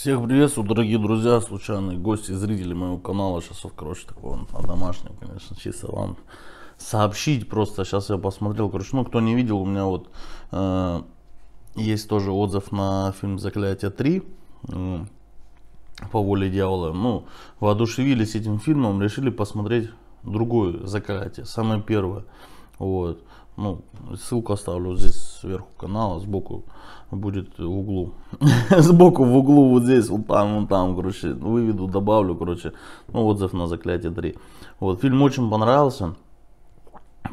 Всех приветствую, дорогие друзья, случайные гости, зрители моего канала. Сейчас короче, такого домашнего, конечно, чисто вам сообщить просто. Сейчас я посмотрел, короче, ну, кто не видел, у меня вот э, есть тоже отзыв на фильм «Заклятие 3» э, по воле дьявола. Ну, воодушевились этим фильмом, решили посмотреть другое «Заклятие», самое первое. Вот. Ну, ссылку оставлю здесь сверху канала, сбоку будет в углу. сбоку в углу вот здесь, вот там, вот там, короче, выведу, добавлю, короче, ну, отзыв на Заклятие 3. Вот, фильм очень понравился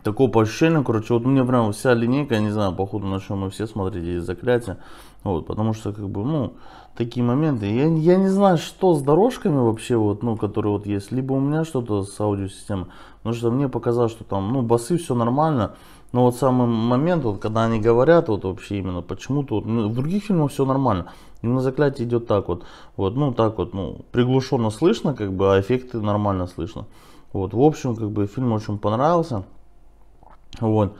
такого по ощущениям, короче, вот мне прям вся линейка, я не знаю, походу на чем мы все смотрели из заклятия, вот, потому что, как бы, ну, такие моменты, я, я не знаю, что с дорожками вообще, вот, ну, которые вот есть, либо у меня что-то с аудиосистемой, потому что мне показалось, что там, ну, басы все нормально, но вот самый момент, вот, когда они говорят, вот, вообще именно, почему-то, вот, ну, в других фильмах все нормально, на заклятие идет так вот, вот, ну, так вот, ну, приглушенно слышно, как бы, а эффекты нормально слышно. Вот, в общем, как бы фильм очень понравился. Вот.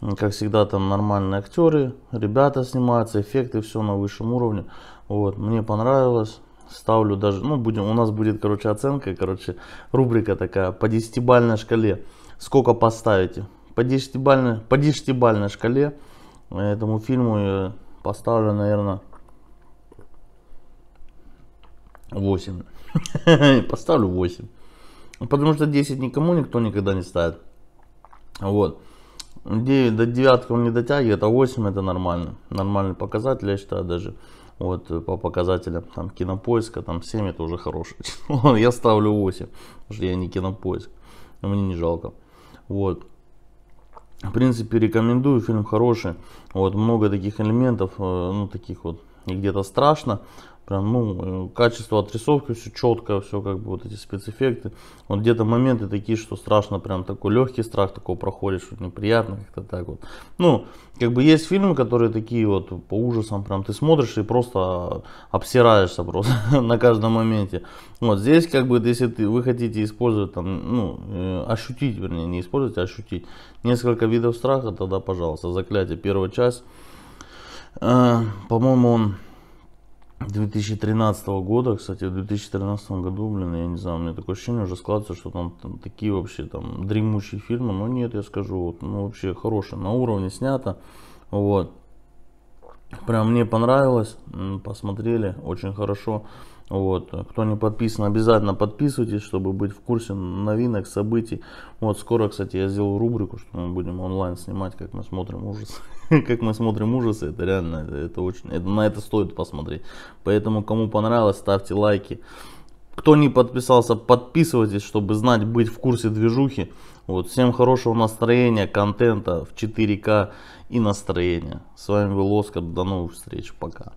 Э, как всегда, там нормальные актеры, ребята снимаются, эффекты, все на высшем уровне. Вот, мне понравилось. Ставлю даже, ну, будем, у нас будет, короче, оценка, короче, рубрика такая по десятибальной шкале. Сколько поставите? По десятибальной, по десятибальной шкале э, этому фильму я поставлю, наверное, 8. Поставлю 8. Потому что 10 никому никто никогда не ставит. Вот. 9 до девятка он не дотягивает, а 8 это нормально. Нормальный показатель, я считаю, даже вот э, по показателям там кинопоиска, там 7 это уже хороший. я ставлю 8, потому что я не кинопоиск, мне не жалко. Вот. В принципе, рекомендую, фильм хороший. Вот много таких элементов, э, ну таких вот и где-то страшно. Прям, ну, э, качество отрисовки все четко, все как бы вот эти спецэффекты. Вот где-то моменты такие, что страшно, прям такой легкий страх, такого проходишь, что неприятно как-то так вот. Ну, как бы есть фильмы, которые такие вот по ужасам, прям ты смотришь и просто обсираешься просто на каждом моменте. Вот здесь как бы, если ты, вы хотите использовать там, ну, э, ощутить, вернее, не использовать, а ощутить несколько видов страха, тогда, пожалуйста, заклятие, первая часть. А, по-моему, он 2013 года, кстати, в 2013 году, блин, я не знаю, у меня такое ощущение уже складывается, что там, там такие вообще там дремучие фильмы, но нет, я скажу, вот, ну вообще хорошее, на уровне снято, вот, прям мне понравилось, посмотрели, очень хорошо, вот. Кто не подписан, обязательно подписывайтесь, чтобы быть в курсе новинок, событий. Вот скоро, кстати, я сделал рубрику, что мы будем онлайн снимать, как мы смотрим ужасы. как мы смотрим ужасы, это реально, это, это очень, это, на это стоит посмотреть. Поэтому, кому понравилось, ставьте лайки. Кто не подписался, подписывайтесь, чтобы знать, быть в курсе движухи. Вот. Всем хорошего настроения, контента в 4К и настроения. С вами был Оскар, до новых встреч, пока.